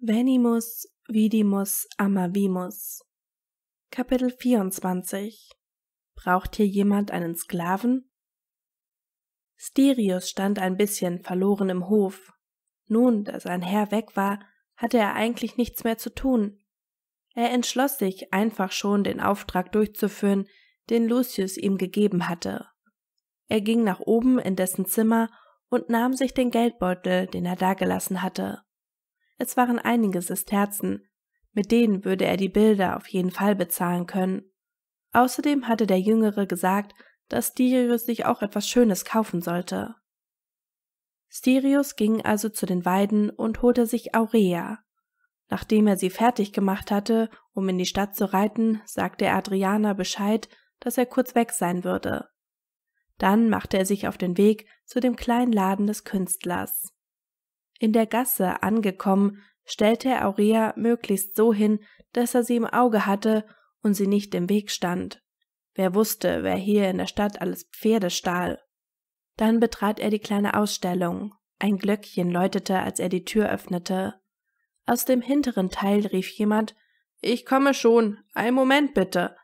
Venimus vidimus amavimus. Kapitel 24 Braucht hier jemand einen Sklaven? Stirius stand ein bisschen verloren im Hof. Nun, da sein Herr weg war, hatte er eigentlich nichts mehr zu tun. Er entschloss sich, einfach schon den Auftrag durchzuführen, den Lucius ihm gegeben hatte. Er ging nach oben in dessen Zimmer und nahm sich den Geldbeutel, den er dagelassen hatte. Es waren einige Sesterzen, mit denen würde er die Bilder auf jeden Fall bezahlen können. Außerdem hatte der Jüngere gesagt, dass Stirius sich auch etwas Schönes kaufen sollte. Stirius ging also zu den Weiden und holte sich Aurea. Nachdem er sie fertig gemacht hatte, um in die Stadt zu reiten, sagte Adriana Bescheid, dass er kurz weg sein würde. Dann machte er sich auf den Weg zu dem kleinen Laden des Künstlers. In der Gasse angekommen, stellte er Aurea möglichst so hin, dass er sie im Auge hatte und sie nicht im Weg stand. Wer wusste, wer hier in der Stadt alles Pferde stahl. Dann betrat er die kleine Ausstellung. Ein Glöckchen läutete, als er die Tür öffnete. Aus dem hinteren Teil rief jemand Ich komme schon, ein Moment bitte.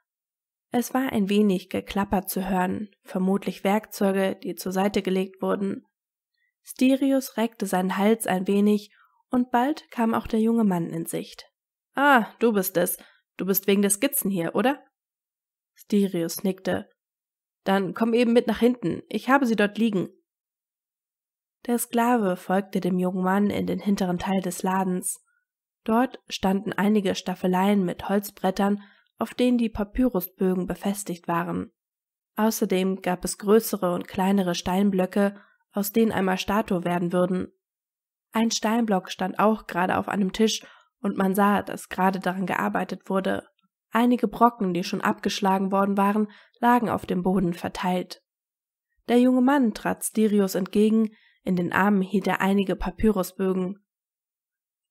Es war ein wenig geklappert zu hören, vermutlich Werkzeuge, die zur Seite gelegt wurden. Stereus reckte seinen Hals ein wenig, und bald kam auch der junge Mann in Sicht. Ah, du bist es. Du bist wegen der Skizzen hier, oder? Stereus nickte. Dann komm eben mit nach hinten. Ich habe sie dort liegen. Der Sklave folgte dem jungen Mann in den hinteren Teil des Ladens. Dort standen einige Staffeleien mit Holzbrettern, auf denen die Papyrusbögen befestigt waren. Außerdem gab es größere und kleinere Steinblöcke aus denen einmal Statue werden würden. Ein Steinblock stand auch gerade auf einem Tisch und man sah, dass gerade daran gearbeitet wurde. Einige Brocken, die schon abgeschlagen worden waren, lagen auf dem Boden verteilt. Der junge Mann trat Stirius entgegen, in den Armen hielt er einige Papyrusbögen.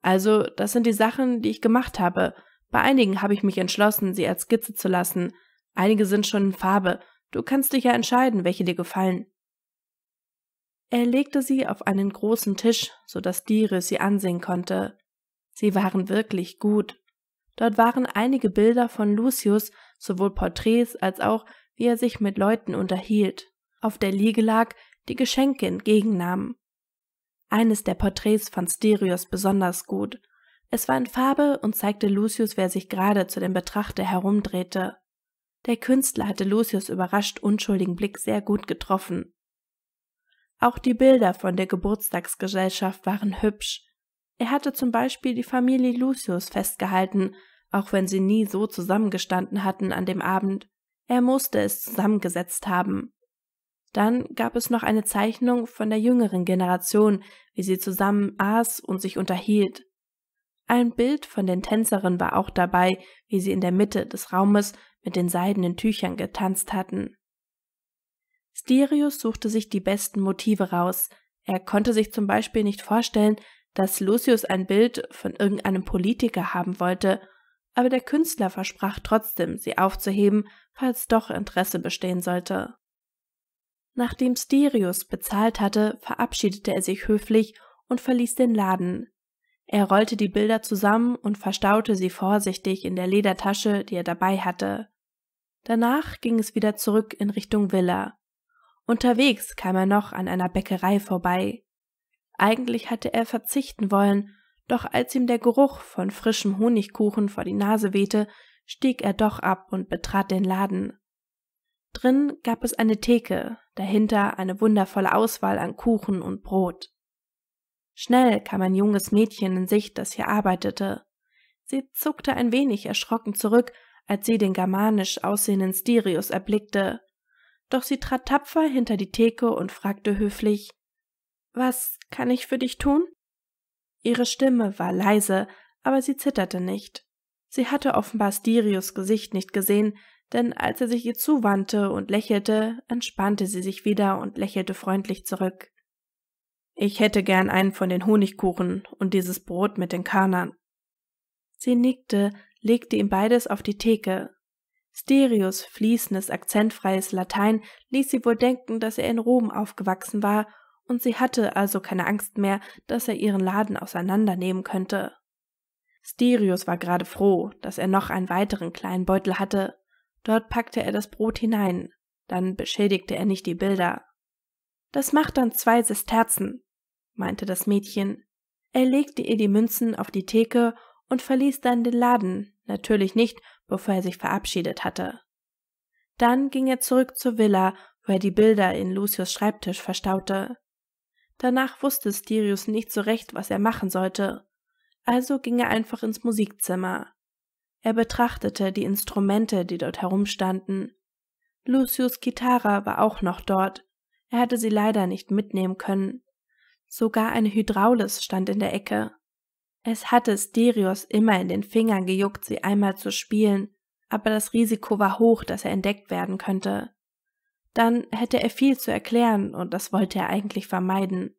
Also, das sind die Sachen, die ich gemacht habe. Bei einigen habe ich mich entschlossen, sie als Skizze zu lassen. Einige sind schon in Farbe. Du kannst dich ja entscheiden, welche dir gefallen. Er legte sie auf einen großen Tisch, so dass Dire sie ansehen konnte. Sie waren wirklich gut. Dort waren einige Bilder von Lucius, sowohl Porträts als auch, wie er sich mit Leuten unterhielt, auf der Liege lag, die Geschenke entgegennahm. Eines der Porträts fand Styrios besonders gut. Es war in Farbe und zeigte Lucius, wer sich gerade zu dem Betrachter herumdrehte. Der Künstler hatte Lucius überrascht unschuldigen Blick sehr gut getroffen. Auch die Bilder von der Geburtstagsgesellschaft waren hübsch. Er hatte zum Beispiel die Familie Lucius festgehalten, auch wenn sie nie so zusammengestanden hatten an dem Abend. Er musste es zusammengesetzt haben. Dann gab es noch eine Zeichnung von der jüngeren Generation, wie sie zusammen aß und sich unterhielt. Ein Bild von den Tänzerinnen war auch dabei, wie sie in der Mitte des Raumes mit den seidenen Tüchern getanzt hatten. Stereos suchte sich die besten Motive raus. Er konnte sich zum Beispiel nicht vorstellen, dass Lucius ein Bild von irgendeinem Politiker haben wollte, aber der Künstler versprach trotzdem, sie aufzuheben, falls doch Interesse bestehen sollte. Nachdem Stereos bezahlt hatte, verabschiedete er sich höflich und verließ den Laden. Er rollte die Bilder zusammen und verstaute sie vorsichtig in der Ledertasche, die er dabei hatte. Danach ging es wieder zurück in Richtung Villa. Unterwegs kam er noch an einer Bäckerei vorbei. Eigentlich hatte er verzichten wollen, doch als ihm der Geruch von frischem Honigkuchen vor die Nase wehte, stieg er doch ab und betrat den Laden. Drin gab es eine Theke, dahinter eine wundervolle Auswahl an Kuchen und Brot. Schnell kam ein junges Mädchen in Sicht, das hier arbeitete. Sie zuckte ein wenig erschrocken zurück, als sie den germanisch aussehenden Stirius erblickte doch sie trat tapfer hinter die Theke und fragte höflich Was kann ich für dich tun? Ihre Stimme war leise, aber sie zitterte nicht. Sie hatte offenbar Stirius Gesicht nicht gesehen, denn als er sich ihr zuwandte und lächelte, entspannte sie sich wieder und lächelte freundlich zurück. Ich hätte gern einen von den Honigkuchen und dieses Brot mit den Körnern. Sie nickte, legte ihm beides auf die Theke, Stereos fließendes, akzentfreies Latein, ließ sie wohl denken, dass er in Rom aufgewachsen war, und sie hatte also keine Angst mehr, dass er ihren Laden auseinandernehmen könnte. Stereos war gerade froh, dass er noch einen weiteren kleinen Beutel hatte. Dort packte er das Brot hinein, dann beschädigte er nicht die Bilder. Das macht dann zwei Sesterzen, meinte das Mädchen. Er legte ihr die Münzen auf die Theke und verließ dann den Laden, natürlich nicht, bevor er sich verabschiedet hatte. Dann ging er zurück zur Villa, wo er die Bilder in Lucius Schreibtisch verstaute. Danach wusste Styrius nicht so recht, was er machen sollte, also ging er einfach ins Musikzimmer. Er betrachtete die Instrumente, die dort herumstanden. Lucius Gitarre war auch noch dort, er hatte sie leider nicht mitnehmen können. Sogar eine Hydraulis stand in der Ecke. Es hatte Stereos immer in den Fingern gejuckt, sie einmal zu spielen, aber das Risiko war hoch, dass er entdeckt werden könnte. Dann hätte er viel zu erklären, und das wollte er eigentlich vermeiden.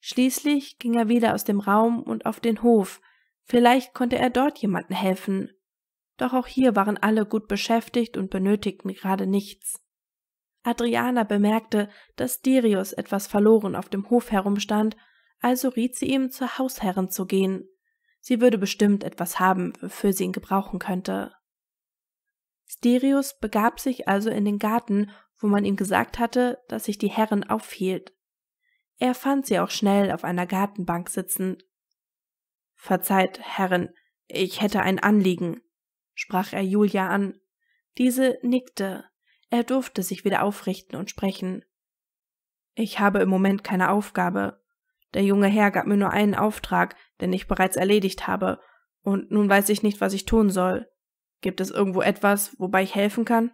Schließlich ging er wieder aus dem Raum und auf den Hof, vielleicht konnte er dort jemanden helfen. Doch auch hier waren alle gut beschäftigt und benötigten gerade nichts. Adriana bemerkte, dass Dirius etwas verloren auf dem Hof herumstand also riet sie ihm, zur Hausherrin zu gehen. Sie würde bestimmt etwas haben, wofür sie ihn gebrauchen könnte. Sterius begab sich also in den Garten, wo man ihm gesagt hatte, dass sich die Herrin aufhielt. Er fand sie auch schnell auf einer Gartenbank sitzend. Verzeiht, Herrin, ich hätte ein Anliegen, sprach er Julia an. Diese nickte. Er durfte sich wieder aufrichten und sprechen. Ich habe im Moment keine Aufgabe, der junge Herr gab mir nur einen Auftrag, den ich bereits erledigt habe, und nun weiß ich nicht, was ich tun soll. Gibt es irgendwo etwas, wobei ich helfen kann?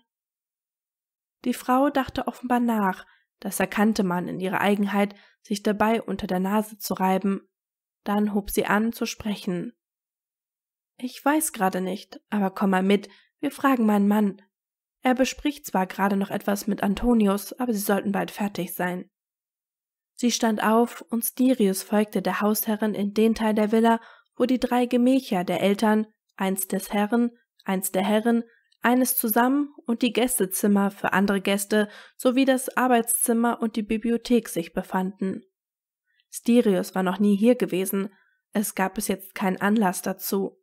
Die Frau dachte offenbar nach, das erkannte man in ihrer Eigenheit, sich dabei unter der Nase zu reiben. Dann hob sie an zu sprechen. Ich weiß gerade nicht, aber komm mal mit, wir fragen meinen Mann. Er bespricht zwar gerade noch etwas mit Antonius, aber sie sollten bald fertig sein. Sie stand auf, und Stirius folgte der Hausherrin in den Teil der Villa, wo die drei Gemächer der Eltern, eins des Herren, eins der Herren, eines zusammen und die Gästezimmer für andere Gäste sowie das Arbeitszimmer und die Bibliothek sich befanden. Stirius war noch nie hier gewesen, es gab bis jetzt keinen Anlass dazu.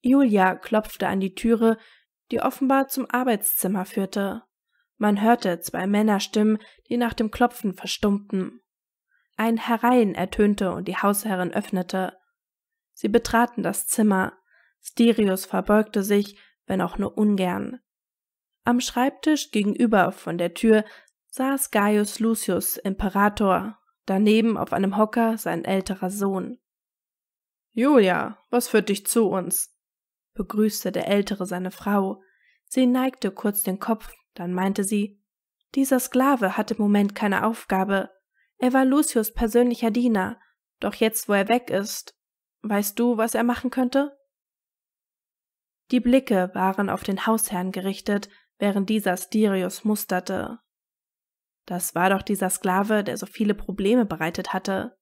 Julia klopfte an die Türe, die offenbar zum Arbeitszimmer führte. Man hörte zwei Männerstimmen, die nach dem Klopfen verstummten. Ein Herein ertönte und die Hausherrin öffnete. Sie betraten das Zimmer. Styrius verbeugte sich, wenn auch nur ungern. Am Schreibtisch gegenüber von der Tür saß Gaius Lucius, Imperator, daneben auf einem Hocker sein älterer Sohn. Julia, was führt dich zu uns? begrüßte der Ältere seine Frau. Sie neigte kurz den Kopf, dann meinte sie, dieser Sklave hat im Moment keine Aufgabe. Er war Lucius persönlicher Diener, doch jetzt, wo er weg ist, weißt du, was er machen könnte? Die Blicke waren auf den Hausherrn gerichtet, während dieser Styrius musterte. Das war doch dieser Sklave, der so viele Probleme bereitet hatte.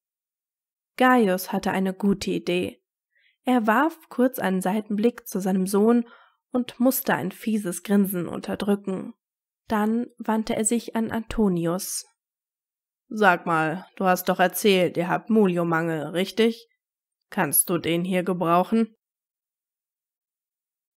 Gaius hatte eine gute Idee. Er warf kurz einen Seitenblick zu seinem Sohn und musste ein fieses Grinsen unterdrücken. Dann wandte er sich an Antonius. Sag mal, du hast doch erzählt, ihr habt Muliomangel, richtig? Kannst du den hier gebrauchen?